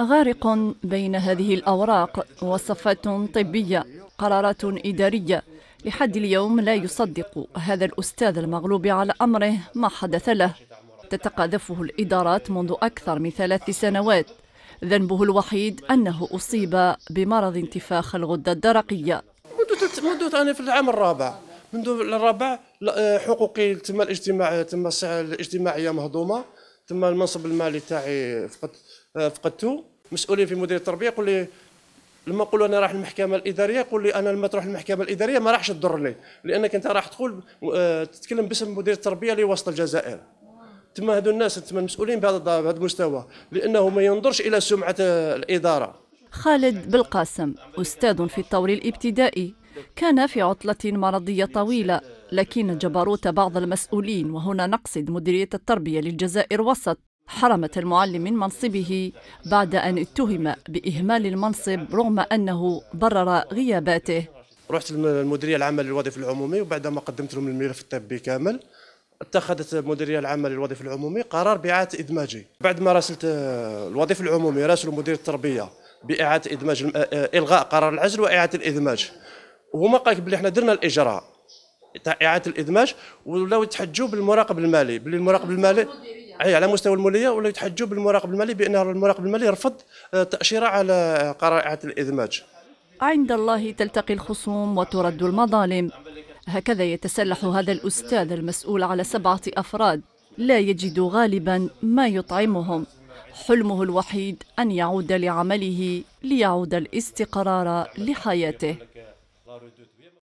غارق بين هذه الأوراق وصفات طبية قرارات إدارية لحد اليوم لا يصدق هذا الأستاذ المغلوب على أمره ما حدث له تتقاذفه الإدارات منذ أكثر من ثلاث سنوات ذنبه الوحيد أنه أصيب بمرض انتفاخ الغدة الدرقية منذ منذ أنا يعني في العام الرابع منذ الرابع حقوقي تم الاجتماع تم الساعة الاجتماعية مهضومة تما المنصب المالي تاعي فقدت آه، فقدته مسؤولين في مديريه التربيه يقول لي لما نقول انا رايح المحكمه الاداريه يقول لي انا لما تروح المحكمه الاداريه ما راحش تضرني لانك انت راح تقول آه، تتكلم باسم مدير التربيه اللي وسط الجزائر تما هذو الناس تما المسؤولين بهذا المستوى لانه ما ينظرش الى سمعه الاداره خالد بالقاسم استاذ في الطور الابتدائي كان في عطله مرضيه طويله لكن جبروت بعض المسؤولين وهنا نقصد مديرية التربية للجزائر وسط حرمت المعلم من منصبه بعد أن اتهم بإهمال المنصب رغم أنه برر غياباته رحت المديريه العامه للوظيفه العمومي وبعد ما قدمت لهم الملف الطبي كامل اتخذت المديريه العامه للوظيفه العمومي قرار باعاده ادماجي بعد ما راسلت آه، الوظيفه العمومي راسلوا مدير التربيه باعاده ادماج آه، الغاء قرار العزل واعاده الادماج وهما قالك بلي حنا درنا الاجراء اعاده الادماج ولاو يتحجوا بالمراقب المالي باللي المراقب المالي اي على مستوى الموليه ولاو يتحجوا بالمراقب المالي بان المراقب المالي رفض آه، تاشيره على قرار اعاده الادماج عند الله تلتقي الخصوم وترد المظالم هكذا يتسلح هذا الاستاذ المسؤول على سبعه افراد لا يجد غالبا ما يطعمهم حلمه الوحيد ان يعود لعمله ليعود الاستقرار لحياته